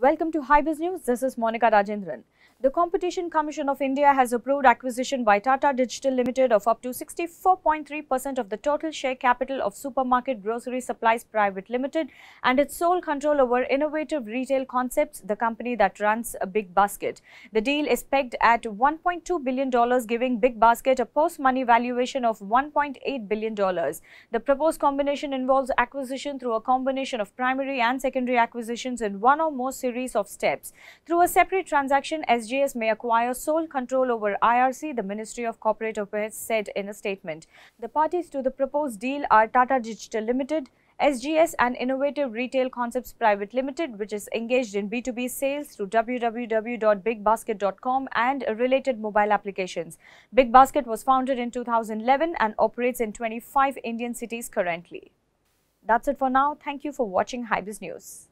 Welcome to High Business News. This is Monica Rajendran. The Competition Commission of India has approved acquisition by Tata Digital Limited of up to 64.3% of the total share capital of Supermarket Grocery Supplies Private Limited and its sole control over Innovative Retail Concepts, the company that runs Big Basket. The deal is pegged at $1.2 billion, giving Big Basket a post-money valuation of $1.8 billion. The proposed combination involves acquisition through a combination of primary and secondary acquisitions in one or more series of steps. Through a separate transaction, as SGS may acquire sole control over IRC, the Ministry of Corporate Affairs said in a statement. The parties to the proposed deal are Tata Digital Limited, SGS and Innovative Retail Concepts Private Limited, which is engaged in B2B sales through www.bigbasket.com and related mobile applications. BigBasket was founded in 2011 and operates in 25 Indian cities currently. That's it for now. Thank you for watching Hybris News.